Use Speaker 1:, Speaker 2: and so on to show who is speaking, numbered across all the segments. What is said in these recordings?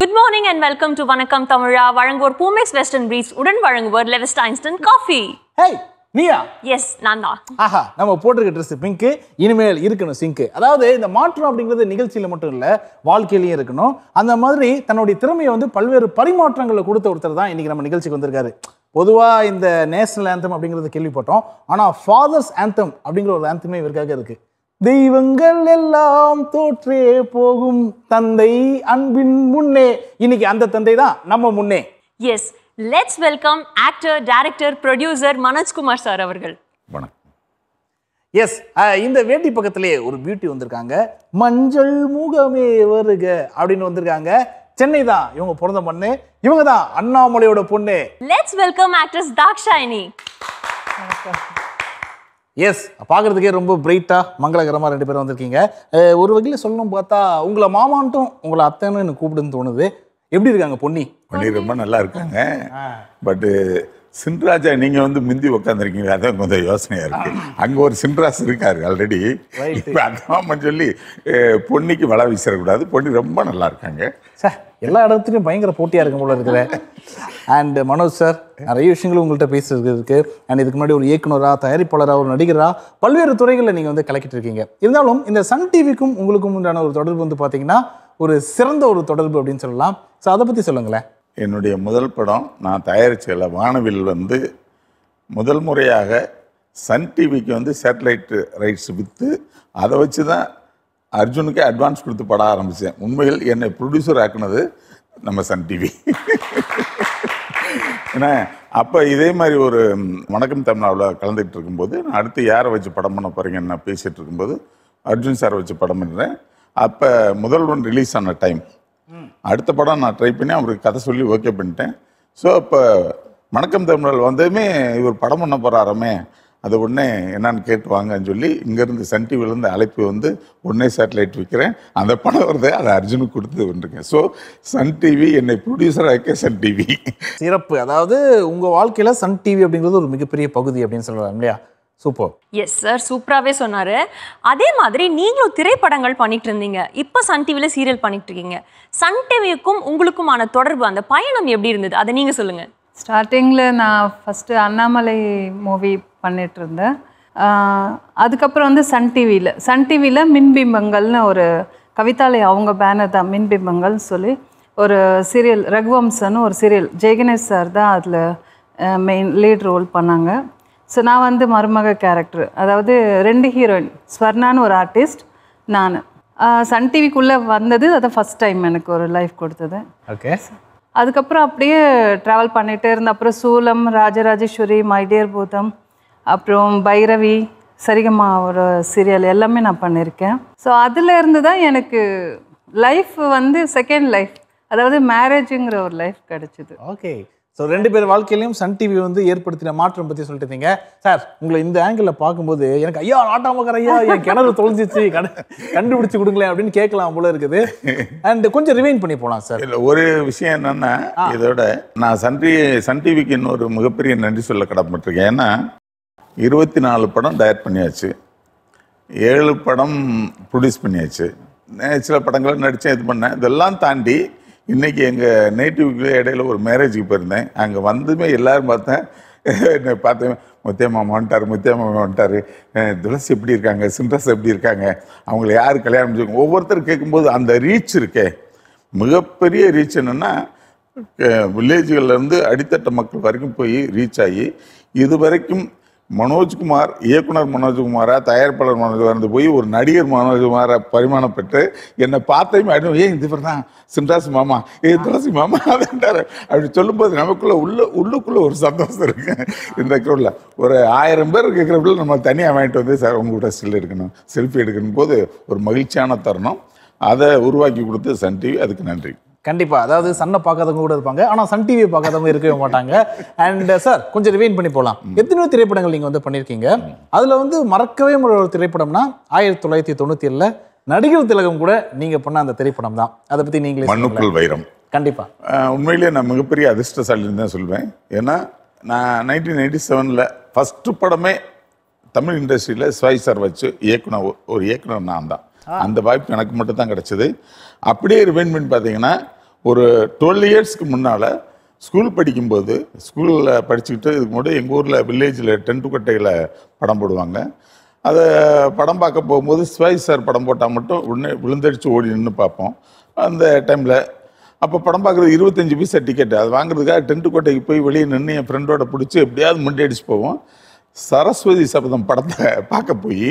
Speaker 1: good morning and welcome to Vanakkam Tamizha வழங்குவோர் Boomex western breeze உடன் வழங்குவோர் லெவஸ்ட் ஐன்ஸ்டன் காஃபி ஹே நீயா எஸ் நான் தான்
Speaker 2: ஆஹா நம்ம போட்டிருக்க ட்ரெஸ் பிங்க்கு இனிமேல் இருக்கணும் சிங்க் அதாவது இந்த மாற்றம் அப்படிங்கிறது நிகழ்ச்சியில் மட்டும் இல்லை வாழ்க்கையிலையும் இருக்கணும் அந்த மாதிரி தன்னுடைய திறமையை வந்து பல்வேறு பரிமாற்றங்களை கொடுத்த ஒருத்தர் தான் இன்னைக்கு நம்ம நிகழ்ச்சிக்கு வந்திருக்காரு பொதுவாக இந்த நேஷனல் ஆந்தம் அப்படிங்கிறது கேள்விப்பட்டோம் ஆனால் ஃபாதர்ஸ் ஆந்தம் அப்படிங்கிற ஒரு ஆந்தமே இவருக்காக இருக்குது தெய்வங்கள் எல்லாம் தோற்றே போகும் தந்தை அன்பின் முன்னே இன்னைக்கு அந்த தந்தை தான் நம்ம முன்னே
Speaker 1: yes let's welcome actor director producer Manoj Kumar sir அவர்கள் வணக்கம்
Speaker 2: எஸ் இந்த வேட்டி பக்கத்திலே ஒரு பியூட்டி வந்திருக்காங்க மஞ்சள் முகமே வருக அப்படின்னு வந்திருக்காங்க சென்னை தான் இவங்க பிறந்த பொண்ணு இவங்க தான் அண்ணாமலையோட பொண்ணு
Speaker 1: let's welcome actress Dakshayini
Speaker 2: yes பார்க்குறதுக்கே ரொம்ப பிரைட்டாக மங்களகரமாக ரெண்டு பேரும் வந்திருக்கீங்க ஒரு வகையில் சொல்லணும் பார்த்தா உங்களை மாமான்ட்டும் உங்களை அத்தைன்னு எனக்கு கூப்பிடுன்னு தோணுது எப்படி இருக்காங்க பொன்னி பொன்னி ரொம்ப நல்லா
Speaker 3: இருக்காங்க பட்டு சின்ராஜா நீங்கள் வந்து முந்தி உட்காந்துருக்கீங்க அதான் கொஞ்சம் யோசனையாக இருக்குது அங்கே ஒரு சின்ராஸ் இருக்காரு ஆல்ரெடி இப்போ அந்த சொல்லி பொன்னிக்கு வள வீசிடக்கூடாது பொன்னி ரொம்ப நல்லா இருக்காங்க
Speaker 2: சார் எல்லா இடத்துலையும் பயங்கர போட்டியாக இருக்கும் போல இருக்குது அண்ட் மனோஜ் சார் நிறைய விஷயங்களும் உங்கள்கிட்ட பேசுறது இருக்கு அண்ட் இதுக்கு முன்னாடி ஒரு இயக்குனராக தயாரிப்பாளராக ஒரு நடிகராக பல்வேறு துறைகளில் நீங்கள் வந்து கலக்கிட்டு இருக்கீங்க இருந்தாலும் இந்த சன் டிவிக்கும் உங்களுக்கும் உண்டான ஒரு தொடர்பு வந்து
Speaker 3: பார்த்தீங்கன்னா ஒரு சிறந்த ஒரு தொடர்பு அப்படின்னு சொல்லலாம் ஸோ அதை பற்றி சொல்லுங்களேன் என்னுடைய முதல் படம் நான் தயாரிச்சதில் வானவில் வந்து முதல் முறையாக சன் டிவிக்கு வந்து சேட்டலைட் ரைட்ஸ் விற்று அதை வச்சு தான் அர்ஜுனுக்கு அட்வான்ஸ் கொடுத்து பட ஆரம்பித்தேன் உண்மையில் என்னை ப்ரொடியூசர் ஆக்குனது நம்ம சன் டிவி அப்போ இதே மாதிரி ஒரு வணக்கம் தமிழாவில் கலந்துக்கிட்டு இருக்கும்போது நான் அடுத்து யாரை வச்சு படம் பண்ண போகிறீங்கன்னு நான் பேசிகிட்டு இருக்கும்போது அர்ஜுன் சாரை வச்சு படம் பண்ணுறேன் அப்போ முதல் ஒன் ரிலீஸ் ஆன டைம் அடுத்த படம் நான் ட்ரை பண்ணி அவருக்கு கதை சொல்லி ஓகே பண்ணிட்டேன் ஸோ அப்போ வணக்கம் தமிழால் வந்ததுமே இவர் படம் பண்ண போகிறாரமே அதை உடனே என்னான்னு கேட்டு வாங்கன்னு சொல்லி இங்கேருந்து சன் டிவிலேருந்து அழைப்பு வந்து உடனே சேட்டலைட் விற்கிறேன் அந்த பணம் வருது அதை அர்ஜுனுக்கு கொடுத்து வந்துருங்க ஸோ சன் டிவி என்னை ப்ரொடியூசராக இருக்க சன் டிவி
Speaker 2: சிறப்பு அதாவது உங்கள் வாழ்க்கையில் சன் டிவி அப்படிங்கிறது ஒரு மிகப்பெரிய பகுதி அப்படின்னு சொல்லலாம் இல்லையா சூப்பர்
Speaker 1: எஸ் சார் சூப்பராகவே சொன்னார் அதே மாதிரி நீங்களும் திரைப்படங்கள் பண்ணிட்டு இருந்தீங்க இப்போ சன் டிவியில் சீரியல் பண்ணிட்டு இருக்கீங்க சன் டிவிக்கும் உங்களுக்குமான தொடர்பு அந்த பயணம் எப்படி இருந்தது அதை நீங்கள் சொல்லுங்கள்
Speaker 4: ஸ்டார்டிங்கில் நான் ஃபஸ்ட்டு அண்ணாமலை மூவி பண்ணிகிட்ருந்தேன் அதுக்கப்புறம் வந்து சன் டிவியில் சன் டிவியில் மின்பிம்பங்கள்னு ஒரு கவிதாலய அவங்க பேனர் தான் மின்பிம்பங்கள்னு சொல்லி ஒரு சீரியல் ரகுவம்சன்னு ஒரு சீரியல் ஜெய்கணேஷ் சார் தான் அதில் மெயின் லீட் ரோல் பண்ணாங்க ஸோ நான் வந்து மருமக கேரக்டர் அதாவது ரெண்டு ஹீரோயின் ஸ்வர்ணான்னு ஒரு ஆர்டிஸ்ட் நான் சன் டிவிக்குள்ளே வந்தது அதை ஃபஸ்ட் டைம் எனக்கு ஒரு லைஃப் கொடுத்தது ஓகே அதுக்கப்புறம் அப்படியே ட்ராவல் பண்ணிகிட்டே இருந்த அப்புறம் சூலம் ராஜராஜேஸ்வரி மைடியர் பூதம் அப்புறம் பைரவி சரிகம்மா ஒரு சீரியல் எல்லாமே நான் பண்ணியிருக்கேன் ஸோ அதில் இருந்து தான் எனக்கு லைஃப் வந்து செகண்ட் லைஃப் அதாவது மேரேஜுங்கிற ஒரு லைஃப் கிடைச்சிது ஓகே
Speaker 2: ஸோ ரெண்டு பேர் வாழ்க்கையிலையும் சன் டிவி வந்து ஏற்படுத்தின மாற்றம் பற்றி சொல்லிட்டு இருந்தீங்க சார் உங்களை இந்த ஆங்கிளில் பார்க்கும்போது எனக்கு ஐயா நாட்டாமக்கார ஐயா என் கிணறு தொலைஞ்சிச்சு கண்டுபிடிச்சி கொடுங்களேன் அப்படின்னு கேட்கலாம் போல இருக்குது அண்ட் கொஞ்சம் ரிவைன் பண்ணி போகலாம் சார் இல்லை ஒரு விஷயம் என்னென்னா
Speaker 3: இதோட நான் சன் டிவி சன் டிவிக்கு இன்னொரு மிகப்பெரிய நன்றி சொல்ல கடப்பட்டிருக்கேன் ஏன்னா இருபத்தி நாலு படம் டயட் பண்ணியாச்சு ஏழு படம் ப்ரொடியூஸ் பண்ணியாச்சு சில படங்கள் நடித்தேன் இது பண்ணேன் இதெல்லாம் தாண்டி இன்றைக்கி எங்கள் நேட்டிவ்க்கு இடையில ஒரு மேரேஜுக்கு போயிருந்தேன் அங்கே வந்துமே எல்லோரும் பார்த்தேன் என்னை பார்த்தேன் முத்தியம்மா வந்துட்டார் முத்தியம்மா வந்துட்டார் துளசி எப்படி இருக்காங்க சிண்டஸ் எப்படி இருக்காங்க அவங்கள யார் கல்யாணம் செய்வாங்க ஒவ்வொருத்தர் கேட்கும்போது அந்த ரீச் இருக்கே மிகப்பெரிய ரீச் என்னென்னா வில்லேஜ்கள்லேருந்து அடித்தட்ட மக்கள் வரைக்கும் போய் ரீச் ஆகி இது வரைக்கும் மனோஜ்குமார் இயக்குனர் மனோஜ்குமாரா தயாரிப்பாளர் மனோஜ்குமார் இருந்து போய் ஒரு நடிகர் மனோஜ்குமாரை பரிமாணப்பட்டு என்னை பார்த்தையும் ஆயிடும் ஏன் இது தான் சிந்தாசி மாமா ஏ துளசி மாமா அதுன்றாரு அப்படி சொல்லும்போது நமக்குள்ளே உள்ள உள்ளுக்குள்ளே ஒரு சந்தோஷம் இருக்கு இந்த க்ரௌடில் ஒரு ஆயிரம் பேர் இருக்கிற நம்ம தனியாக வாங்கிட்டு வந்து சார் உங்க செல் எடுக்கணும் செல்ஃபி எடுக்கணும் போது ஒரு மகிழ்ச்சியான தருணம் அதை உருவாக்கி கொடுத்து சன் டிவி அதுக்கு நன்றி கண்டிப்பாக அதாவது
Speaker 2: சன்னை பார்க்காதவங்க கூட இருப்பாங்க ஆனால் சன் டிவியை பார்க்காதவங்க இருக்கவே மாட்டாங்க அண்ட் சார் கொஞ்சம் ரிவைன் பண்ணி போகலாம் எத்தனையோ திரைப்படங்கள் நீங்கள் வந்து பண்ணியிருக்கீங்க அதில் வந்து மறக்கவே ஒரு திரைப்படம்னா ஆயிரத்தி தொள்ளாயிரத்தி தொண்ணூற்றி ஏழில் நடிகர் திலகம் கூட நீங்கள் பண்ண அந்த திரைப்படம் தான் அதை பற்றி நீங்களே மண்ணுக்குள் வைரம் கண்டிப்பாக
Speaker 3: உண்மையிலேயே நான் மிகப்பெரிய அதிர்ஷ்டசாலின்னு தான் சொல்வேன் ஏன்னா நான் நைன்டீன் எயிட்டி செவனில் ஃபஸ்ட்டு படமே தமிழ் இண்டஸ்ட்ரியில் ஸ்வைசர் வச்சு இயக்குனர் ஒரு இயக்குனர் நான் தான் அந்த வாய்ப்பு எனக்கு மட்டும் தான் கிடச்சிது அப்படியே ரிவைன் பண்ணி பார்த்தீங்கன்னா ஒரு டுவெல் இயர்ஸ்க்கு முன்னால் ஸ்கூல் படிக்கும்போது ஸ்கூலில் படிச்சுக்கிட்டு இதுக்கு மட்டும் எங்கள் ஊரில் வில்லேஜில் டென்ட்டு கொட்டையில் படம் போடுவாங்க அதை படம் பார்க்க போகும்போது சிவாஜி சார் படம் போட்டால் மட்டும் உடனே விழுந்தடிச்சு ஓடி நின்று பார்ப்போம் அந்த டைமில் அப்போ படம் பார்க்குறது இருபத்தஞ்சி பைசா டிக்கெட் அது வாங்குறதுக்காக டென்ட்டு கோட்டைக்கு போய் வெளியே நின்று என் ஃப்ரெண்டோட பிடிச்சி எப்படியாவது முண்டி அடிச்சு போவோம் சரஸ்வதி சபதம் படத்தை பார்க்க போய்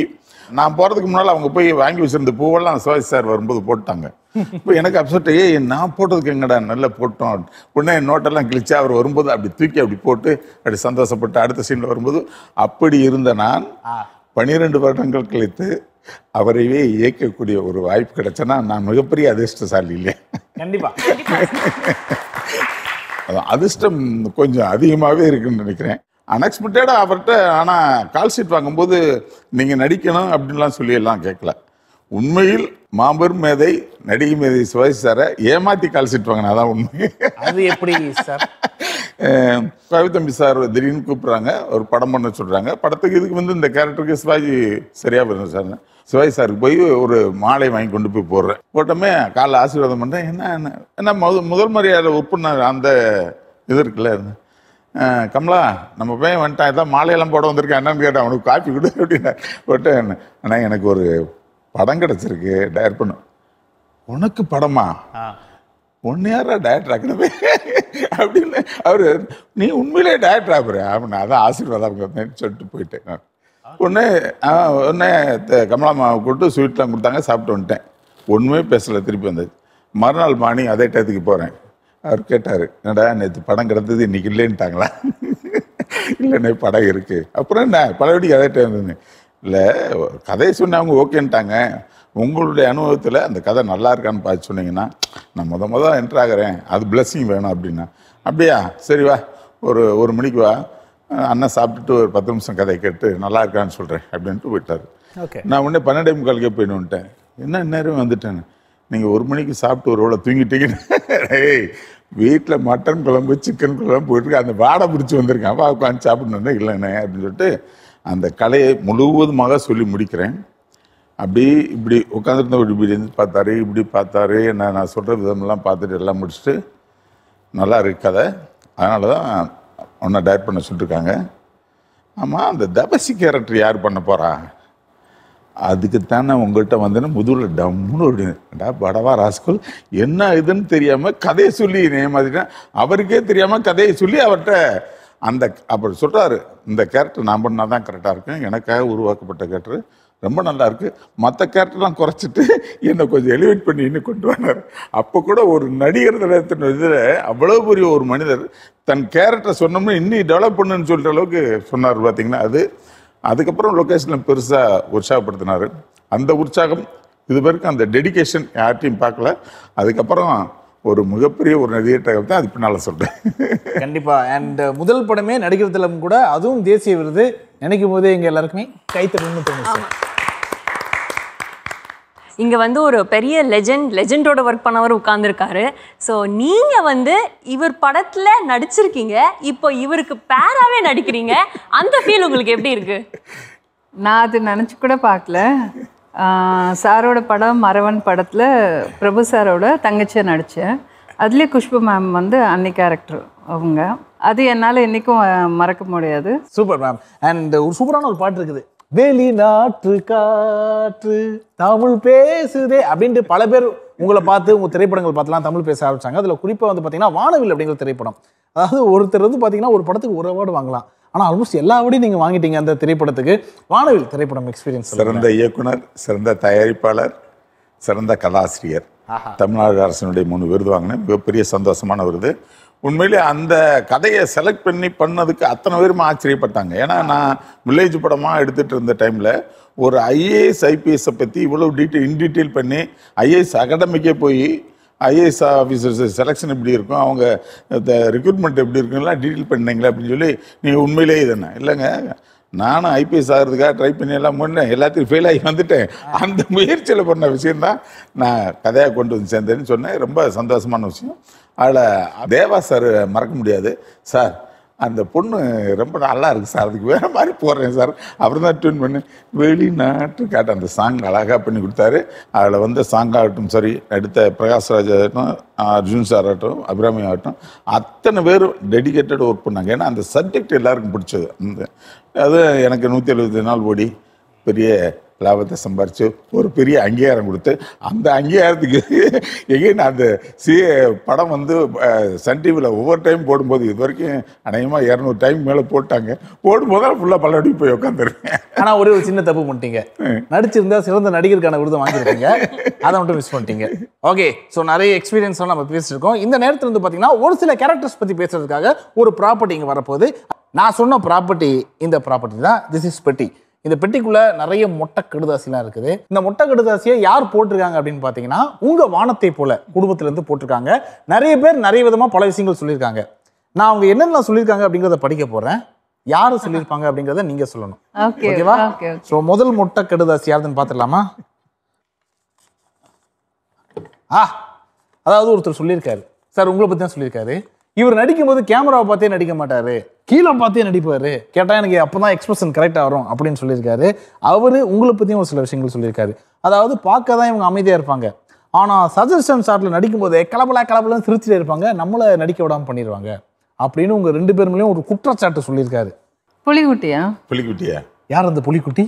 Speaker 3: நான் போகிறதுக்கு முன்னால் அவங்க போய் வாங்கி வச்சிருந்த பூவெல்லாம் சிவாஜி சார் வரும்போது போட்டாங்க இப்போ எனக்கு அப்செட் ஏ நான் போட்டதுக்கு எங்கடா நல்லா போட்டோம் உடனே நோட்டெல்லாம் கிழிச்சு அவர் வரும்போது அப்படி தூக்கி அப்படி போட்டு அப்படி சந்தோஷப்பட்டு அடுத்த சீனில் வரும்போது அப்படி இருந்த நான் பனிரெண்டு வருடங்கள் கழித்து அவரையே இயக்கக்கூடிய ஒரு வாய்ப்பு கிடைச்சனா நான் மிகப்பெரிய அதிர்ஷ்டசாலி இல்லையே கண்டிப்பாக அதிர்ஷ்டம் கொஞ்சம் அதிகமாகவே இருக்குன்னு நினைக்கிறேன் அன்எக்ஸ்பெக்டடாக அவர்கிட்ட ஆனால் கால் ஷீட் வாங்கும்போது நீங்கள் நடிக்கணும் அப்படின்லாம் சொல்லியெல்லாம் கேட்கல உண்மையில் மாபெரும் மேதை நடிகை மேதை சிவாஜி சாரை ஏமாற்றி கால் ஷீட் வாங்கினா தான் உண்மை
Speaker 2: அது எப்படி சார்
Speaker 3: கவிதம்பி சார் திடீர்னு கூப்பிட்றாங்க ஒரு படம் பண்ண சொல்கிறாங்க படத்துக்கு இதுக்கு வந்து இந்த கேரக்டருக்கு சிவாஜி சரியாக போயிடும் சார் சிவாஜி சாருக்கு போய் ஒரு மாலை வாங்கி கொண்டு போய் போடுறேன் போட்டோமே காலை ஆசீர்வாதம் பண்ணுறேன் என்ன என்ன முதல் முதல் மரியாதை ஒப்புனர் அந்த இது இருக்குல்ல கமலா நம்ம பையன் வந்துட்டான் இதான் மாலையெல்லாம் போட வந்திருக்கேன் என்னன்னு கேட்டேன் அவனுக்கு காப்பி கொடு அப்படின்னா போட்டு ஆனால் எனக்கு ஒரு படம் கிடச்சிருக்கு டயர் பண்ணும் உனக்கு படமா ஒன்று யாரா டயட் ஆக்கணுமே அப்படின்னு அவர் நீ உண்மையிலே டயர்ட் ஆகுற அப்படின்னு அதான் ஆசீர்வாதம் சொல்லிட்டு போயிட்டேன் ஒன்று ஒன்று மாவை கூப்பிட்டு ஸ்வீட்லாம் கொடுத்தாங்க சாப்பிட்டு வந்துட்டேன் ஒன்றுமே பேசலை திருப்பி வந்தது மறுநாள் மாணி அதே டயத்துக்கு போகிறேன் அவர் கேட்டார் என்னடா நேற்று படம் கிடந்தது இன்னைக்கு இல்லைன்ட்டாங்களா இல்லைண்ணே படம் இருக்குது அப்புறம் என்ன பழையபடி கதை இருந்தேன் இல்லை கதையை சொன்னவங்க ஓகேன்ட்டாங்க உங்களுடைய அனுபவத்தில் அந்த கதை நல்லா இருக்கான்னு பார்த்து சொன்னீங்கன்னா நான் முத முதல் என்ட்ரு ஆகிறேன் அது பிளஸ்ஸிங் வேணும் அப்படின்னா அப்படியா சரி வா ஒரு ஒரு மணிக்கு வா அண்ணன் சாப்பிட்டுட்டு ஒரு பத்து நிமிஷம் கதை கேட்டு நல்லா இருக்கான்னு சொல்கிறேன் அப்படின்ட்டு போயிட்டார் நான் உடனே பன்னெண்டே முக்காலுக்கே போயிட்டு வந்துட்டேன் என்ன நேரம் வந்துட்டேன்னு நீங்கள் ஒரு மணிக்கு சாப்பிட்டு ஒரு வேளை ஏய் வீட்டில் மட்டன் குழம்பு சிக்கன் குழம்பு போயிட்டுருக்கு அந்த வாடை பிடிச்சி வந்திருக்கேன் வா உட்காந்து சாப்பிட்டு இல்லைண்ணே அப்படின்னு சொல்லிட்டு அந்த கலையை முழுவதுமாக சொல்லி முடிக்கிறேன் அப்படி இப்படி உட்காந்துருந்த இப்படி இருந்து பார்த்தாரு இப்படி பார்த்தாரு என்ன நான் சொல்கிற விதமெல்லாம் பார்த்துட்டு எல்லாம் முடிச்சுட்டு நல்லா இருக்கு கதை அதனால தான் ஒன்றை டைரக்ட் பண்ண சொல்லிட்டுருக்காங்க ஆமாம் அந்த தபசி கேரக்டர் யார் பண்ண போகிறா அதுக்குத்தான் நான் உங்கள்கிட்ட வந்தேன்னா முதுகில் டம்முன்னு ஒரு படவா ராஸ்கோல் என்ன இதுன்னு தெரியாமல் கதையை சொல்லி ஏமாத்திட்டா அவருக்கே தெரியாமல் கதையை சொல்லி அவர்கிட்ட அந்த அப்படி சொல்கிறாரு இந்த கேரக்டர் நான் பண்ணால் தான் கரெக்டாக இருக்கும் எனக்காக உருவாக்கப்பட்ட கேரக்டர் ரொம்ப நல்லா இருக்குது மற்ற கேரக்டர்லாம் குறைச்சிட்டு என்னை கொஞ்சம் எலிவேட் பண்ணி இன்னும் கொண்டு வந்தார் அப்போ கூட ஒரு நடிகர் நிலையத்தின் இதில் அவ்வளோ பெரிய ஒரு மனிதர் தன் கேரக்டர் சொன்னோம்னா இன்னும் டெவலப் பண்ணுன்னு சொல்கிற அளவுக்கு சொன்னார் பார்த்தீங்கன்னா அது அதுக்கப்புறம் லொக்கேஷனில் பெருசாக உற்சாகப்படுத்தினார் அந்த உற்சாகம் இது வரைக்கும் அந்த டெடிக்கேஷன் யார்ட்டையும் பார்க்கல அதுக்கப்புறம் ஒரு மிகப்பெரிய ஒரு நடிகர்கள் தான் அது பின்னால் சொல்கிறேன் கண்டிப்பாக
Speaker 2: அண்ட் முதல் படமே நடிகர் கூட அதுவும் தேசிய விருது நினைக்கும் போதே எங்கள் எல்லாருக்குமே கைத்தறி
Speaker 1: தோணுச்சு இங்கே வந்து ஒரு பெரிய லெஜெண்ட் லெஜெண்டோட ஒர்க் பண்ணவர் உட்காந்துருக்காரு ஸோ நீங்கள் வந்து இவர் படத்தில் நடிச்சிருக்கீங்க இப்போ இவருக்கு பேராகவே நடிக்கிறீங்க அந்த ஃபீல் உங்களுக்கு எப்படி இருக்குது
Speaker 4: நான் அது நினச்சி கூட பார்க்கல சாரோட படம் மரவன் படத்தில் பிரபு சாரோட தங்கச்சியை நடித்தேன் அதுலேயே குஷ்பு மேம் வந்து அன்னி கேரக்டர் அவங்க
Speaker 2: அது என்னால் என்றைக்கும் மறக்க முடியாது சூப்பர் மேம் அண்ட் ஒரு சூப்பரான ஒரு பாட்டு இருக்குது வெளிநாற்று காற்று தமிழ் பேசுதே அப்படின்ட்டு பல பேர் உங்களை பார்த்து உங்கள் திரைப்படங்கள் பார்த்துலாம் தமிழ் பேச ஆரம்பிச்சாங்க அதில் குறிப்பாக வந்து பார்த்தீங்கன்னா வானவில் அப்படிங்கிற திரைப்படம் அதாவது ஒருத்தர் வந்து பார்த்தீங்கன்னா ஒரு படத்துக்கு ஒரு அவார்டு வாங்கலாம் ஆனால் ஆல்மோஸ்ட் எல்லா அவார்டையும் நீங்கள் வாங்கிட்டீங்க அந்த திரைப்படத்துக்கு வானவில் திரைப்படம் எக்ஸ்பீரியன்ஸ் சிறந்த
Speaker 3: இயக்குனர் சிறந்த தயாரிப்பாளர் சிறந்த கலாசிரியர் தமிழ்நாடு அரசனுடைய மூணு விருது வாங்கினேன் மிகப்பெரிய சந்தோஷமான விருது உண்மையிலே அந்த கதையை செலக்ட் பண்ணி பண்ணதுக்கு அத்தனை பேரும் ஆச்சரியப்பட்டாங்க ஏன்னா நான் வில்லேஜ் படமாக எடுத்துகிட்டு இருந்த டைமில் ஒரு ஐஏஎஸ் ஐபிஎஸ்ஸை பற்றி இவ்வளோ டீட்டெயில் இன் டீட்டெயில் பண்ணி ஐஏஎஸ் அகாடமிக்கே போய் ஐஏஎஸ் ஆஃபீஸர்ஸ் செலெக்ஷன் எப்படி இருக்கும் அவங்க ரெக்ரூட்மெண்ட் எப்படி இருக்குன்னா டீட்டெயில் பண்ணீங்களா அப்படின்னு சொல்லி நீங்கள் உண்மையிலே இதுண்ணா இல்லைங்க நானும் ஐபிஎஸ் ஆகிறதுக்காக ட்ரை பண்ணி எல்லாம் முன்னே எல்லாத்தையும் ஃபெயில் ஆகி வந்துட்டேன் அந்த முயற்சியில் பண்ண விஷயந்தான் நான் கதையாக கொண்டு வந்து சேர்ந்தேன்னு சொன்னேன் ரொம்ப சந்தோஷமான விஷயம் அதில் தேவா சார் மறக்க முடியாது சார் அந்த பொண்ணு ரொம்ப நல்லா இருக்குது சார் அதுக்கு வேறு மாதிரி போடுறேன் சார் அப்புறம் தான் டியூன் வெளிநாட்டு கேட்ட அந்த சாங் அழகாக பண்ணி கொடுத்தாரு அதில் வந்து சாங் ஆகட்டும் சரி அடுத்த பிரகாஷ்ராஜ் ஆகட்டும் அர்ஜுன் சார் ஆகட்டும் அபிராமி ஆகட்டும் அத்தனை பேரும் டெடிக்கேட்டட் ஒர்க் பண்ணாங்க ஏன்னா அந்த சப்ஜெக்ட் எல்லாருக்கும் பிடிச்சது அந்த அது எனக்கு நூற்றி எழுபத்தி நாள் ஓடி பெரிய லாபத்தை சம்பாரித்து ஒரு பெரிய அங்கீகாரம் கொடுத்து அந்த அங்கீகாரத்துக்கு எகைன் அந்த சி படம் வந்து சன் டிவியில் ஒவ்வொரு டைம் போடும்போது இது வரைக்கும் அநேகமாக இரநூறு டைம் மேலே போட்டாங்க போடும்போதால் ஃபுல்லாக பல்லடி போய் உட்காந்துருக்கேன் ஆனால் ஒரே ஒரு சின்ன தப்பு பண்ணிட்டீங்க நடிச்சிருந்தா சிறந்த நடிகருக்கான விருதம் வாங்கியிருக்கீங்க அதை மட்டும் மிஸ் பண்ணிட்டீங்க
Speaker 2: ஓகே ஸோ நிறைய எக்ஸ்பீரியன்ஸ்லாம் நம்ம பேசியிருக்கோம் இந்த நேரத்தில் வந்து பார்த்தீங்கன்னா ஒரு சில கேரக்டர்ஸ் பற்றி பேசுறதுக்காக ஒரு ப்ராப்பர்ட்டி இங்கே வரப்போகுது நான் சொன்ன ப்ராப்பர்ட்டி இந்த ப்ராப்பர்ட்டி தான் திஸ் இஸ் பெட்டி இந்த பெட்டிக்குள்ள நிறைய மொட்டை கெடுதாசிலாம் இருக்குது இந்த மொட்டை கெடுதாசியை யார் போட்டிருக்காங்க அப்படின்னு பார்த்தீங்கன்னா உங்க வானத்தை போல குடும்பத்திலேருந்து போட்டிருக்காங்க நிறைய பேர் நிறைய விதமாக பல விஷயங்கள் சொல்லியிருக்காங்க நான் அவங்க என்னென்ன சொல்லியிருக்காங்க அப்படிங்கிறத படிக்க போறேன் யாரு சொல்லியிருப்பாங்க அப்படிங்கிறத நீங்க சொல்லணும்
Speaker 4: ஓகேவா ஸோ
Speaker 2: முதல் மொட்டை கெடுதாசி யாருதுன்னு பார்த்துடலாமா ஆ அதாவது ஒருத்தர் சொல்லியிருக்காரு சார் உங்களை பற்றி தான் சொல்லியிருக்காரு இவர் நடிக்கும்போது கேமராவை பார்த்தே நடிக்க மாட்டாரு கீழே பார்த்தே நடிப்பார் கேட்டால் எனக்கு அப்போ தான் எக்ஸ்பிரஷன் கரெக்டாக வரும் அப்படின்னு சொல்லியிருக்காரு அவர் உங்களை பற்றியும் ஒரு சில விஷயங்கள் சொல்லியிருக்காரு அதாவது பார்க்க தான் இவங்க அமைதியாக இருப்பாங்க ஆனால் சஜஷன் ஷாட்டில் நடிக்கும்போது கலப்பல கலப்பலன்னு சிரிச்சுட்டு இருப்பாங்க நம்மளை நடிக்க விடாமல் பண்ணிடுவாங்க அப்படின்னு உங்கள் ரெண்டு பேருமேலையும் ஒரு குற்றச்சாட்டு சொல்லியிருக்காரு புலிகுட்டியா புலிகுட்டியா யார் அந்த புலிக்குட்டி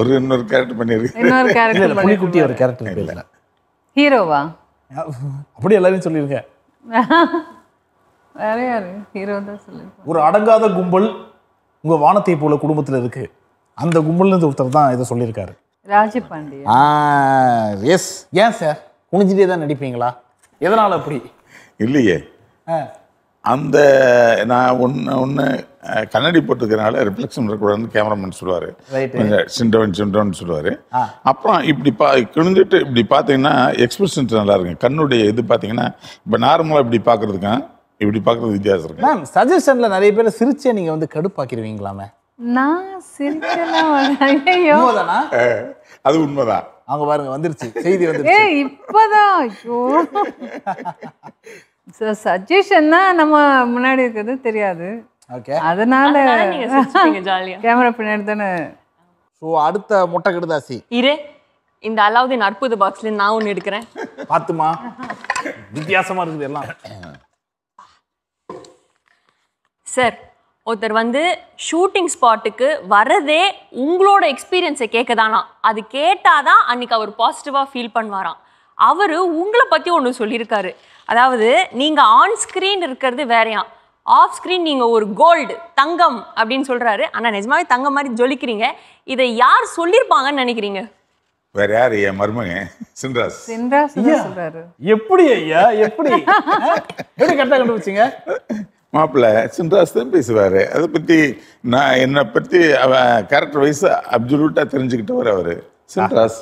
Speaker 3: ஒரு இன்னொரு கேரக்டர் பண்ணியிருக்கேன் புலிக்குட்டி ஒரு கேரக்டர் ஹீரோவா அப்படி எல்லாரையும் சொல்லியிருக்கேன்
Speaker 2: ஒரு அடங்காத கும்பல் உங்க வானத்தை போல குடும்பத்துல இருக்கு அந்த கும்பல் ஒருத்தர் தான் இதை சொல்லியிருக்காரு எஸ் ஏன் சார் குனிஞ்சிட்டே தான்
Speaker 3: நடிப்பீங்களா எதனால் அப்படி இல்லையே அந்த நான் ஒன்று ஒன்று கண்ணாடி போட்டிருக்கிறனால ரிஃப்ளெக்ஷன் இருக்கக்கூடாதுன்னு கேமராமேன் சொல்லுவார் சிண்டவன் சிண்டவன் சொல்லுவார் அப்புறம் இப்படி பா குனிஞ்சிட்டு இப்படி பார்த்தீங்கன்னா எக்ஸ்பிரஷன்ஸ் நல்லா கண்ணுடைய இது பார்த்தீங்கன்னா இப்போ நார்மலாக இப்படி பார்க்குறதுக்கும் இப்படி பார்க்குறது வித்தியாசம் இருக்கு
Speaker 2: மேம் சஜஷனில் நிறைய பேர் சிரிச்சே நீங்கள் வந்து கடுப்பாக்கிடுவீங்களாமே
Speaker 4: நான் சிரிச்செல்லாம்
Speaker 2: அது உண்மைதான் அவங்க பாருங்க வந்துருச்சு செய்தி வந்து ஏ
Speaker 4: இப்போதான் ஐயோ சஜஷன்னா நம்ம முன்னாடி இருக்கிறது தெரியாது
Speaker 2: ஓகே அதனால கேமரா பின்னாடி தானே ஸோ அடுத்த முட்டை கடுதாசி
Speaker 1: இரு இந்த அலாவுதீன் அற்புத பாக்ஸ்ல நான் ஒன்று எடுக்கிறேன்
Speaker 2: பார்த்துமா வித்தியாசமா இருக்குது எல்லாம்
Speaker 1: சார் ஒருத்தர் வந்து ஷூட்டிங் ஸ்பாட்டுக்கு வரதே உங்களோட எக்ஸ்பீரியன்ஸை கேட்க தானா அது கேட்டால் தான் அன்றைக்கி அவர் பாசிட்டிவாக ஃபீல் பண்ணுவாராம் அவர் உங்களை பற்றி ஒன்று சொல்லியிருக்காரு அதாவது நீங்கள் ஆன் ஸ்க்ரீன் இருக்கிறது வேறையாம் ஆஃப் ஸ்க்ரீன் நீங்கள் ஒரு கோல்டு தங்கம் அப்படின்னு சொல்கிறாரு ஆனால் நிஜமாவே தங்கம் மாதிரி ஜொலிக்கிறீங்க இதை யார் சொல்லியிருப்பாங்கன்னு நினைக்கிறீங்க
Speaker 3: வேற யார் என் மருமக சின்ராஸ் எப்படி ஐயா
Speaker 1: எப்படி எப்படி கண்டுபிடிச்சிங்க
Speaker 3: மாப்பிள்ளை சின்ராஸ் தான் பேசுவார் அதை பற்றி நான் என்னை பற்றி அவன் கேரக்டர் வைஸ் அப்சுலூட்டாக தெரிஞ்சுக்கிட்டவர் அவர் சின்ராஸ்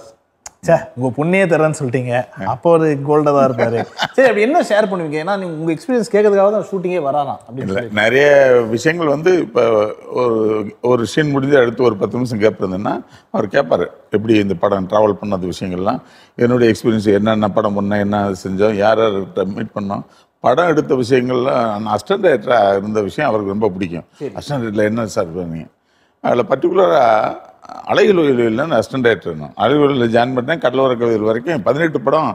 Speaker 2: சே உங்கள் பொண்ணே தரேன்னு சொல்லிட்டீங்க அப்போ ஒரு கோல்டாக தான் இருப்பார் சரி அப்படி என்ன ஷேர் பண்ணுவீங்க ஏன்னா நீங்கள் உங்கள் எக்ஸ்பீரியன்ஸ் கேட்கறதுக்காக தான் ஷூட்டிங்கே வரானா
Speaker 3: அப்படின்னு நிறைய விஷயங்கள் வந்து இப்போ ஒரு ஒரு சீன் முடிஞ்சு அடுத்து ஒரு பத்து நிமிஷம் கேட்பதுன்னா அவர் கேட்பார் எப்படி இந்த படம் ட்ராவல் பண்ணாத விஷயங்கள்லாம் என்னுடைய எக்ஸ்பீரியன்ஸ் என்னென்ன படம் பண்ணோம் என்ன செஞ்சோம் யார் யார்கிட்ட மீட் பண்ணோம் படம் எடுத்த விஷயங்கள்லாம் நான் அஸ்டன் டைரக்டராக இருந்த விஷயம் அவருக்கு ரொம்ப பிடிக்கும் அஸ்டன் டைரக்டரில் என்ன சார் பண்ணீங்க அதில் பர்டிகுலராக அழகில் உயிரில் நான் அஸ்டன் டைரக்டர் நான் அழகில் ஜாயின் பண்ணேன் கடலோர கவிதை வரைக்கும் பதினெட்டு படம்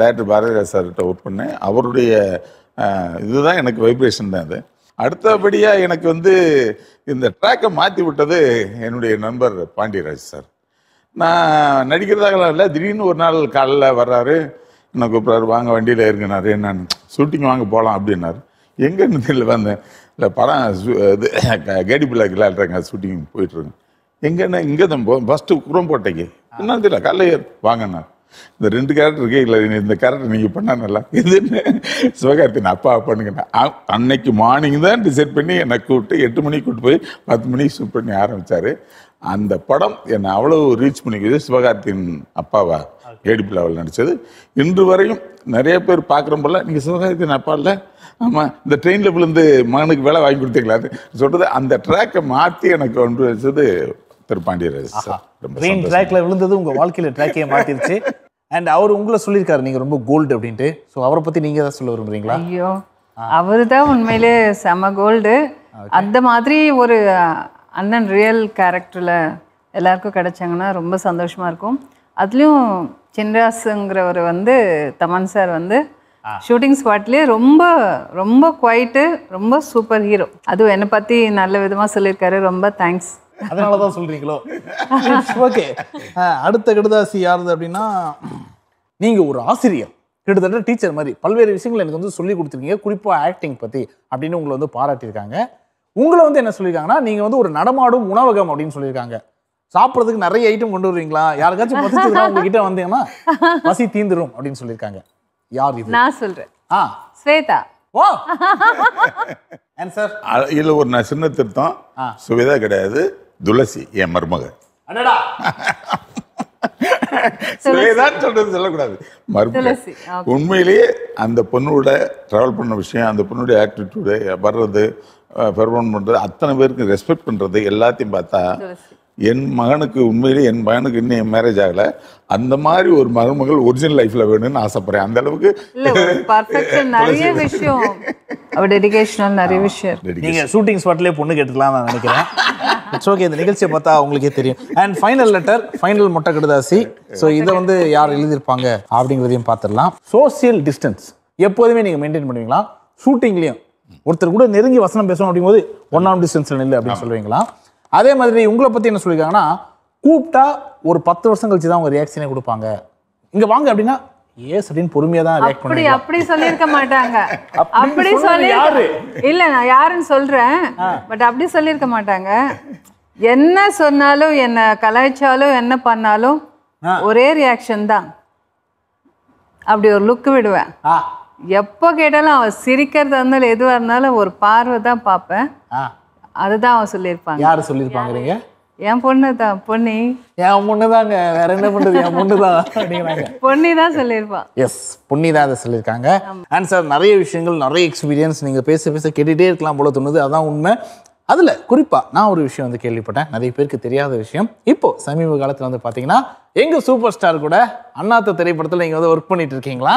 Speaker 3: டைரக்டர் பாரதிராஜ் சார்கிட்ட ஒர்க் பண்ணேன் அவருடைய இதுதான் எனக்கு வைப்ரேஷன் தான் அது அடுத்தபடியாக எனக்கு வந்து இந்த ட்ராக்கை மாற்றி விட்டது என்னுடைய நண்பர் பாண்டியராஜ் சார் நான் நடிக்கிறதாக இல்லை திடீர்னு ஒரு நாள் காலையில் வர்றாரு என்ன கூப்பிட்றாரு வாங்க வண்டியில் இருக்குனாரு என்னன்னு ஷூட்டிங் வாங்க போகலாம் அப்படின்னாரு எங்கேன்னு தெரியல வந்தேன் இல்லை படம் இது கேடி பிள்ளை விளையாடுறாங்க ஷூட்டிங் போயிட்டுருங்க எங்கன்னா இங்கே தான் போ ஃபஸ்ட்டு குரம்போட்டைக்கு என்ன தெரியல கல்லையர் வாங்கண்ணா இந்த ரெண்டு கேரக்டர் இருக்கே இல்லை இந்த கேரக்டர் நீங்கள் பண்ணால் நல்லா சிவகார்த்தி சிவகார்த்தின் அப்பா பண்ணுங்க அன்னைக்கு மார்னிங் தான் டிசைட் பண்ணி என்னை கூப்பிட்டு எட்டு மணிக்கு கூப்பிட்டு போய் பத்து மணிக்கு ஷூட் பண்ணி ஆரம்பித்தார் அந்த படம் என்னை அவ்வளவு ரீச் பண்ணிக்கிறது சிவகார்த்தியின் அப்பாவா ஏடிபி லெவல் நடித்தது இன்று வரையும் நிறைய பேர் பார்க்குற போல நீங்கள் சிவகார்த்தியின் அப்பா இல்லை ஆமாம் இந்த ட்ரெயினில் விழுந்து மகனுக்கு வேலை வாங்கி கொடுத்தீங்களா சொல்றது அந்த ட்ராக்கை மாற்றி எனக்கு ஒன்று வச்சது திரு சார் ட்ரெயின்
Speaker 2: ட்ராக்ல விழுந்தது உங்க வாழ்க்கையில் ட்ராக்கையை மாற்றிருச்சு அண்ட் அவர் உங்களை சொல்லியிருக்காரு நீங்க ரொம்ப கோல்டு அப்படின்ட்டு ஸோ அவரை பத்தி நீங்க ஏதாவது சொல்ல விரும்புறீங்களா
Speaker 4: ஐயோ அவரு தான் உண்மையிலே செம கோல்டு அந்த மாதிரி ஒரு அண்ணன் ரியல் கேரக்டரில் எல்லாருக்கும் கிடச்சாங்கன்னா ரொம்ப சந்தோஷமாக இருக்கும் அதுலேயும் சின்ராஸுங்கிறவர் வந்து தமன் சார் வந்து ஷூட்டிங் ஸ்பாட்லேயே ரொம்ப ரொம்ப குவைட்டு ரொம்ப சூப்பர் ஹீரோ அதுவும் என்னை பற்றி நல்ல விதமாக சொல்லியிருக்காரு ரொம்ப தேங்க்ஸ் அதனால
Speaker 2: தான் சொல்கிறீங்களோ ஓகே அடுத்த கெடுதாசி யாருது அப்படின்னா நீங்கள் ஒரு ஆசிரியர் கிட்டத்தட்ட டீச்சர் மாதிரி பல்வேறு விஷயங்கள் எனக்கு வந்து சொல்லி கொடுத்துருக்கீங்க குறிப்பாக ஆக்டிங் பற்றி அப்படின்னு உங்களை வந்து பாராட்டியிருக்காங்க உங்களை வந்து என்ன சொல்லியிருக்காங்கன்னா நீங்கள் வந்து ஒரு நடமாடும் உணவகம் அப்படின்னு சொல்லியிருக்காங்க சாப்பிட்றதுக்கு நிறைய ஐட்டம் கொண்டு வருவீங்களா யாருக்காச்சும் உங்ககிட்ட வந்தீங்கன்னா பசி தீந்துடும் அப்படின்னு சொல்லியிருக்காங்க
Speaker 3: யார் இது
Speaker 4: நான் சொல்றேன் ஆ ஸ்வேதா ஓ ஆன்சர்
Speaker 3: இதில் ஒரு நான் சின்ன திருத்தம் சுவேதா கிடையாது துளசி என் மருமக அடடா சிலைதான் சொல்றது சொல்லக்கூடாது மறுபடியும் உண்மையிலேயே அந்த பொண்ணோட ட்ராவல் பண்ண விஷயம் அந்த பொண்ணுடைய ஆட்டிடியூடு வர்றது பெர்ஃபார்ம் பண்ணுறது அத்தனை பேருக்கு ரெஸ்பெக்ட் பண்ணுறது எல்லாத்தையும் பார்த்தா என் மகனுக்கு உண்மையிலேயே என் மகனுக்கு இன்னும் என் மேரேஜ் ஆகலை அந்த மாதிரி ஒரு மருமகள் ஒரிஜினல் லைஃப்பில் வேணும்னு ஆசைப்படுறேன் அந்த அளவுக்கு
Speaker 4: நிறைய விஷயம் டெடிகேஷனல் நிறைய விஷயம்
Speaker 3: நீங்கள்
Speaker 2: ஷூட்டிங் ஸ்பாட்லேயே பொண்ணு கேட்டுக்கலாம் நான் நினைக்கிறேன் இட்ஸ் ஓகே இந்த நிகழ்ச்சியை பார்த்தா அவங்களுக்கே தெரியும் அண்ட் ஃபைனல் லெட்டர் ஃபைனல் மொட்டை கடுதாசி ஸோ இதை வந்து யார் எழுதியிருப்பாங்க அப்படிங்கிறதையும் பார்த்துடலாம் சோசியல் டிஸ்டன்ஸ் எப்போதுமே நீங்கள் மெயின்டைன் பண்ணுவீங்களா ஷூட்டிங்லேயும் ஒருத்தர் கூட நெருங்கி வசனம் பேசணும் அப்படிங்கும்போது ஒன் ஆம் டிஸ்டன்ஸில் நில் அப்படின்னு சொல்லுவீங்களா அதே மாதிரி உங்களை பற்றி என்ன சொல்லியிருக்காங்கன்னா கூப்பிட்டா ஒரு பத்து வருஷம் கழிச்சு தான் அவங்க ரியாக்ஷனே கொடுப்பாங்க இங்கே வாங்க அப்படின்னா ஏஸ் அப்படின்னு பொறுமையா தான்
Speaker 4: ரியாக்ட் அப்படி அப்படி சொல்லிருக்க மாட்டாங்க
Speaker 3: அப்படி சொல்லி
Speaker 4: இல்ல நான் யாருன்னு சொல்றேன் பட் அப்படி சொல்லிருக்க மாட்டாங்க என்ன சொன்னாலும் என்ன கலாய்ச்சாலும் என்ன பண்ணாலும் ஒரே ரியாக்ஷன் தான் அப்படி ஒரு லுக் விடுவேன் எப்போ கேட்டாலும் அவன் சிரிக்கிறதா இருந்தாலும் எதுவாக இருந்தாலும் ஒரு பார்வை தான் பார்ப்பேன் அதுதான் அவன் சொல்லியிருப்பாங்க யார்
Speaker 2: சொல்லியிருப்பாங்க
Speaker 4: என் பொண்ணு தான் பொன்னி என் பொண்ணு தாங்க வேற என்ன பண்ணுறது என் பொண்ணு தான் அப்படிங்கிறாங்க பொன்னி தான் சொல்லியிருப்பான்
Speaker 2: எஸ் பொன்னி தான் அதை சொல்லியிருக்காங்க அண்ட் சார் நிறைய விஷயங்கள் நிறைய எக்ஸ்பீரியன்ஸ் நீங்கள் பேச பேச கேட்டுகிட்டே இருக்கலாம் போல தோணுது அதான் உண்மை அதில் குறிப்பாக நான் ஒரு விஷயம் வந்து கேள்விப்பட்டேன் நிறைய பேருக்கு தெரியாத விஷயம் இப்போது சமீப காலத்தில் வந்து பார்த்தீங்கன்னா எங்கள் சூப்பர் ஸ்டார் கூட அண்ணாத்த திரைப்படத்தில் நீங்கள் வந்து ஒர்க் பண்ணிட்டு இருக்கீங்களா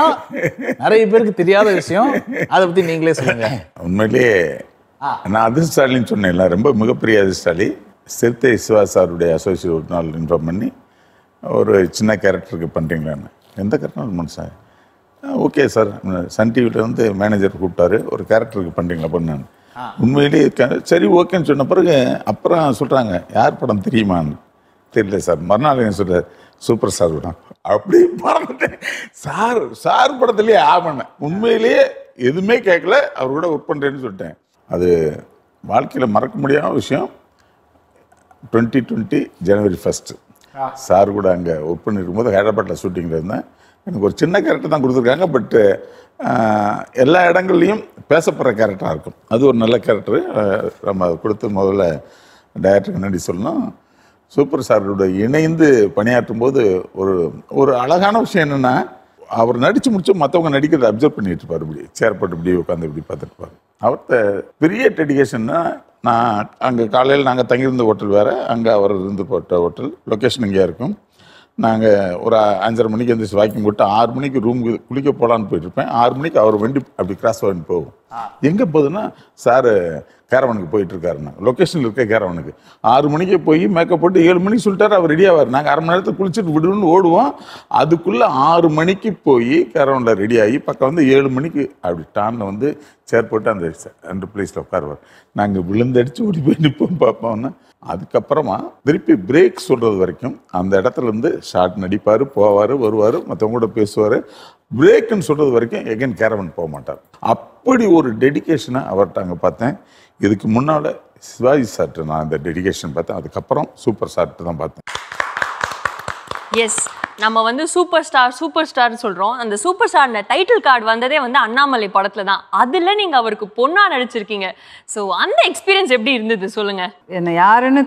Speaker 2: நிறைய பேருக்கு தெரியாத விஷயம் அதை பற்றி நீங்களே சொல்லுங்கள்
Speaker 3: உண்மையிலே நான் அதிர்ஷ்டாலின்னு சொன்னேன்ல ரொம்ப மிகப்பெரிய அதிர்ஷ்டாலி சிறுத்தை சிவா சாருடைய அசோசியேட் ஒரு நாள் இன்ஃபார்ம் பண்ணி ஒரு சின்ன கேரக்டருக்கு பண்ணுறீங்களான்னு எந்த character Manu sir okay sir Sun வந்து மேனேஜர் கூப்பிட்டாரு ஒரு கேரக்டருக்கு பண்ணுறீங்களா பண்ணான்னு உண்மையிலேயே சரி ஓகேன்னு சொன்ன பிறகு அப்புறம் சொல்கிறாங்க யார் படம் தெரியுமான்னு தெரியல சார் மறுநாள் என்ன சொல்கிறார் சூப்பர் சார் விடம் அப்படி மறந்துட்டேன் சார் சார் படத்துலேயே ஆமண்ண உண்மையிலேயே எதுவுமே கேட்கல அவர் கூட ஒர்க் பண்ணுறேன்னு சொல்லிட்டேன் அது வாழ்க்கையில் மறக்க முடியாத விஷயம் டுவெண்ட்டி டுவெண்ட்டி ஜனவரி ஃபஸ்ட்டு சார் கூட அங்கே ஒர்க் பண்ணியிருக்கும் போது ஹைதராபாட்டில் ஷூட்டிங்கில் இருந்தேன் எனக்கு ஒரு சின்ன கேரக்டர் தான் கொடுத்துருக்காங்க பட்டு எல்லா இடங்கள்லையும் பேசப்படுற கேரக்டராக இருக்கும் அது ஒரு நல்ல கேரக்டர் நம்ம அதை கொடுத்து முதல்ல டைரக்டருக்கு நன்றி சொல்லணும் சூப்பர் சாரோட இணைந்து பணியாற்றும் போது ஒரு ஒரு அழகான விஷயம் என்னென்னா அவர் நடித்து முடிச்சு மற்றவங்க நடிக்கிறத அப்சர்வ் பண்ணிட்டு இருப்பார் இப்படி சேர்பட்டு இப்படி உட்காந்து இப்படி பார்த்துருப்பார் அவர்த்த பெரிய டெடிகேஷன்னா நான் அங்கே காலையில் நாங்கள் தங்கியிருந்த ஹோட்டல் வேறு அங்கே அவர் இருந்து போட்ட ஹோட்டல் லொக்கேஷன் இங்கேயா இருக்கும் நாங்கள் ஒரு அஞ்சரை மணிக்கு எழுந்திரிச்சு வாக்கிங் போட்டு ஆறு மணிக்கு ரூமுக்கு குளிக்க போகலான்னு போயிட்டுருப்பேன் ஆறு மணிக்கு அவர் வண்டி அப்படி கிராஸ் வாங்கி போகும் எங்கே போகுதுன்னா சார் கேரவனுக்கு போயிட்டுருக்காருண்ணா லொக்கேஷனில் இருக்க கேரவனுக்கு ஆறு மணிக்கு போய் மேக்கப் போட்டு ஏழு மணிக்கு சொல்லிட்டார் அவர் ரெடியாவார் நாங்கள் அரை மணி நேரத்தில் குளிச்சுட்டு விடுன்னு ஓடுவோம் அதுக்குள்ளே ஆறு மணிக்கு போய் கேரவனில் ரெடி ஆகி பக்கம் வந்து ஏழு மணிக்கு அப்படி டானில் வந்து சேர் போட்டு அந்த ரெண்டு பிளேஸில் உட்காருவார் நாங்கள் விழுந்தடிச்சு ஓடி போய் நிற்போம் பார்ப்போம்னா அதுக்கப்புறமா திருப்பி பிரேக் சொல்கிறது வரைக்கும் அந்த இடத்துலேருந்து ஷார்ட் நடிப்பார் போவார் வருவார் மற்றவங்க கூட பேசுவார் பிரேக்குன்னு சொல்கிறது வரைக்கும் எகைன் கேரவன் போக மாட்டார் அப்படி ஒரு டெடிக்கேஷனை அவர்கிட்ட அங்கே பார்த்தேன் இதுக்கு முன்னால் சிவாஜி சார்ட்டு நான் இந்த டெடிக்கேஷன் பார்த்தேன் அதுக்கப்புறம் சூப்பர் சார்ட்டு தான் பார்த்தேன்
Speaker 1: எஸ் நம்ம வந்து சூப்பர் ஸ்டார் சூப்பர் ஸ்டார்னு சொல்கிறோம் அந்த சூப்பர் ஸ்டார் டைட்டில் கார்டு வந்ததே வந்து அண்ணாமலை படத்தில் தான் அதில் நீங்கள் அவருக்கு பொண்ணாக நடிச்சிருக்கீங்க ஸோ அந்த எக்ஸ்பீரியன்ஸ் எப்படி இருந்தது சொல்லுங்கள்
Speaker 4: என்னை யாருன்னு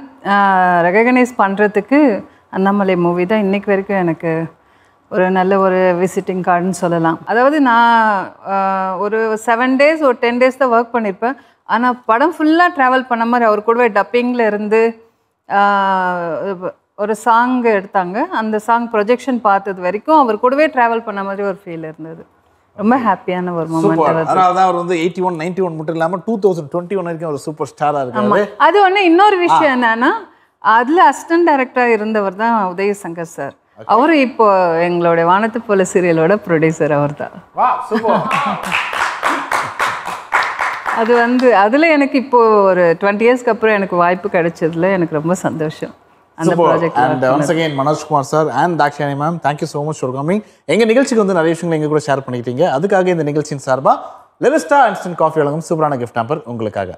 Speaker 4: ரெகனைஸ் பண்ணுறதுக்கு அண்ணாமலை மூவி தான் இன்றைக்கு வரைக்கும் எனக்கு ஒரு நல்ல ஒரு விசிட்டிங் கார்டுன்னு சொல்லலாம் அதாவது நான் ஒரு செவன் டேஸ் ஒரு டென் டேஸ் தான் ஒர்க் பண்ணியிருப்பேன் ஆனால் படம் ஃபுல்லாக ட்ராவல் பண்ண மாதிரி அவர் கூடவே டப்பிங்கில் இருந்து ஒரு சாங் எடுத்தாங்க அந்த சாங் ப்ரொஜெக்ஷன் பார்த்தது வரைக்கும் அவர் கூடவே ட்ராவல் பண்ண மாதிரி ஒரு ஃபீல் இருந்தது ரொம்ப ஹாப்பியான ஒரு மூமெண்ட் அதனால தான்
Speaker 2: அவர் வந்து எயிட்டி ஒன் நைன்டி ஒன் மட்டும் இல்லாமல் டூ தௌசண்ட் டுவெண்ட்டி ஒன் வரைக்கும் ஒரு சூப்பர் ஸ்டாராக இருக்காரு
Speaker 4: அது ஒன்று இன்னொரு விஷயம் என்னன்னா அதில் அசிஸ்டன்ட் டைரக்டராக இருந்தவர் தான் உதய சங்கர் சார் அவரு இப்போ எங்களுடைய வானத்து போல சீரியலோட ப்ரொடியூசர் அவர் தான் அது வந்து அதில் எனக்கு இப்போ ஒரு டுவெண்ட்டி இயர்ஸ்க்கு அப்புறம் எனக்கு வாய்ப்பு கிடைச்சதுல எனக்கு ரொம்ப சந்தோஷம் அந்த and once
Speaker 2: Manoj Kumar sir and Dakshayini ma'am thank you so much for coming எங்கள் நிகழ்ச்சிக்கு வந்து நிறைய விஷயங்களை எங்கள் கூட ஷேர் பண்ணிக்கிட்டீங்க அதுக்காக இந்த நிகழ்ச்சியின் சார்பாக லெவிஸ்டா இன்ஸ்டன்ட் காஃபி வழங்கும் சூப்பரான கிஃப்ட் நம்பர் உங்களுக்காக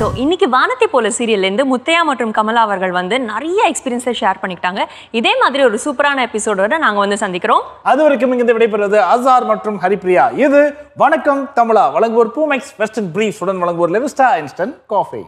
Speaker 1: ஸோ இன்னைக்கு வானத்தை போல சீரியல்லேருந்து முத்தையா மற்றும் கமலா அவர்கள் வந்து நிறைய எக்ஸ்பீரியன்ஸை ஷேர் பண்ணிக்கிட்டாங்க இதே மாதிரி ஒரு சூப்பரான எபிசோடோட நாங்கள் வந்து சந்திக்கிறோம் அது
Speaker 2: வரைக்கும் இங்கே விடைபெறுவது அசார் மற்றும் ஹரிப்ரியா இது வணக்கம் தமிழா வழங்குவோர் பூமெக்ஸ் வெஸ்டர்ன் பிரீஃப் உடன் வழங்குவோர் லெவிஸ்டா இன்ஸ்டன்ட் காஃபி